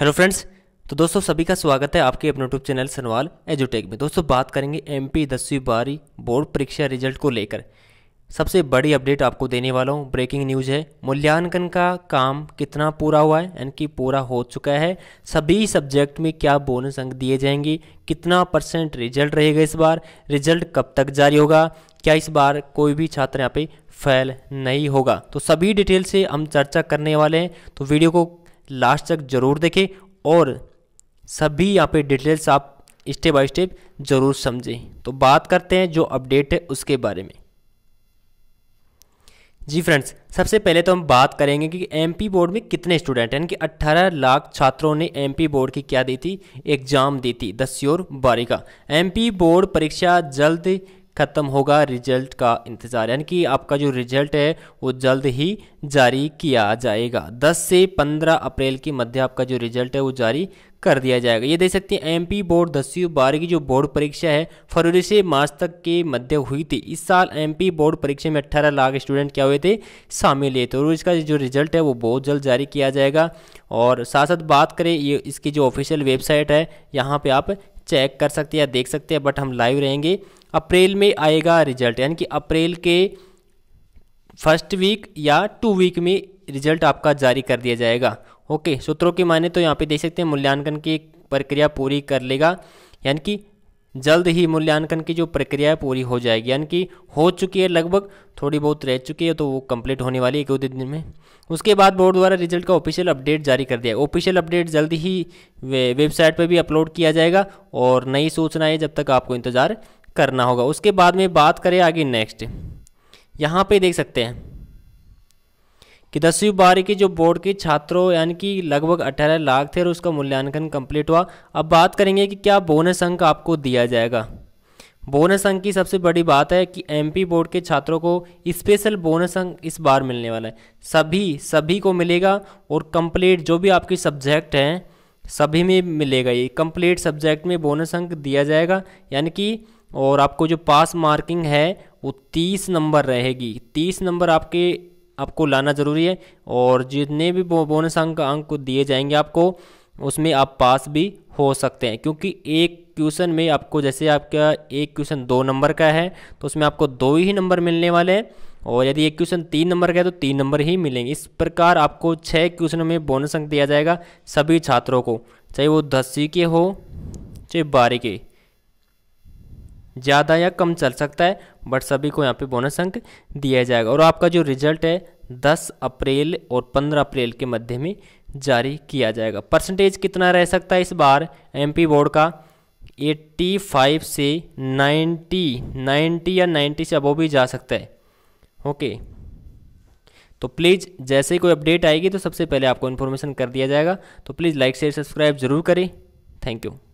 hello friends तो दोस्तों सभी का स्वागत है आपके अपने यूट्यूब चैनल सनवाल एजुटेक में दोस्तों बात करेंगे एमपी दसवीं बारी बोर्ड परीक्षा रिजल्ट को लेकर सबसे बड़ी अपडेट आपको देने वाला हूँ ब्रेकिंग न्यूज है मूल्यांकन का काम कितना पूरा हुआ है यानी कि पूरा हो चुका है सभी सब्जेक्ट में क्या बोनस अंक दिए जाएंगे कितना परसेंट रिजल्ट रहेगा इस बार रिजल्ट कब तक जारी होगा क्या इस बार कोई भी छात्र यहाँ पे फेल नहीं होगा तो सभी डिटेल से हम चर्चा करने वाले हैं तो वीडियो को लास्ट तक ज़रूर देखें और सभी यहाँ पे डिटेल्स आप स्टेप बाय स्टेप ज़रूर समझें तो बात करते हैं जो अपडेट है उसके बारे में जी फ्रेंड्स सबसे पहले तो हम बात करेंगे कि एमपी बोर्ड में कितने स्टूडेंट हैं यानी कि 18 लाख छात्रों ने एमपी बोर्ड की क्या दी थी एग्ज़ाम दी थी दस और बारी का एमपी बोर्ड परीक्षा जल्द ख़त्म होगा रिजल्ट का इंतज़ार यानी कि आपका जो रिजल्ट है वो जल्द ही जारी किया जाएगा 10 से 15 अप्रैल के मध्य आपका जो रिजल्ट है वो जारी कर दिया जाएगा ये देख सकते हैं एमपी बोर्ड दसवीं बारह की जो बोर्ड परीक्षा है फरवरी से मार्च तक के मध्य हुई थी इस साल एमपी बोर्ड परीक्षा में 18 लाख स्टूडेंट क्या हुए थे शामिल हुए थे और इसका जो रिजल्ट है वो बहुत जल्द जारी किया जाएगा और साथ साथ बात करें ये इसकी जो ऑफिशियल वेबसाइट है यहाँ पर आप चेक कर सकते हैं या देख सकते हैं बट हम लाइव रहेंगे अप्रैल में आएगा रिजल्ट यानी कि अप्रैल के फर्स्ट वीक या टू वीक में रिजल्ट आपका जारी कर दिया जाएगा ओके सूत्रों के माने तो यहाँ पे देख सकते हैं मूल्यांकन की प्रक्रिया पूरी कर लेगा यानी कि जल्द ही मूल्यांकन की जो प्रक्रिया है पूरी हो जाएगी यानी कि हो चुकी है लगभग थोड़ी बहुत रह चुकी है तो वो कंप्लीट होने वाली है एक दो दिन में उसके बाद बोर्ड द्वारा रिजल्ट का ऑफिशियल अपडेट जारी कर दिया ऑफिशियल अपडेट जल्द ही वे, वेबसाइट पर भी अपलोड किया जाएगा और नई सूचनाएँ जब तक आपको इंतज़ार करना होगा उसके बाद में बात करें आगे नेक्स्ट यहाँ पे देख सकते हैं कि दसवीं बार की जो बोर्ड के छात्रों यानी कि लगभग 18 लाख थे और उसका मूल्यांकन कंप्लीट हुआ अब बात करेंगे कि क्या बोनस अंक आपको दिया जाएगा बोनस अंक की सबसे बड़ी बात है कि एमपी बोर्ड के छात्रों को स्पेशल बोनस अंक इस बार मिलने वाला है सभी सभी को मिलेगा और कंप्लीट जो भी आपके सब्जेक्ट हैं सभी में मिलेगा ये कंप्लीट सब्जेक्ट में बोनस अंक दिया जाएगा यानी कि और आपको जो पास मार्किंग है वो तीस नंबर रहेगी तीस नंबर आपके आपको लाना ज़रूरी है और जितने भी बोनस अंक अंक दिए जाएंगे आपको उसमें आप पास भी हो सकते हैं क्योंकि एक क्वेश्चन में आपको जैसे आपका एक क्वेश्चन दो नंबर का है तो उसमें आपको दो ही नंबर मिलने वाले हैं और यदि एक क्वेश्चन तीन नंबर का है तो तीन नंबर ही मिलेंगे इस प्रकार आपको छः क्वेश्चन में बोनस अंक दिया जाएगा सभी छात्रों को चाहे वो दसवीं के हो चाहे बारह के ज़्यादा या कम चल सकता है बट सभी को यहाँ पे बोनस अंक दिया जाएगा और आपका जो रिजल्ट है 10 अप्रैल और 15 अप्रैल के मध्य में जारी किया जाएगा परसेंटेज कितना रह सकता है इस बार एम बोर्ड का 85 से 90 90 या 90 से अबो भी जा सकता है ओके तो प्लीज़ जैसे ही कोई अपडेट आएगी तो सबसे पहले आपको इन्फॉर्मेशन कर दिया जाएगा तो प्लीज़ लाइक शेयर सब्सक्राइब जरूर करें थैंक यू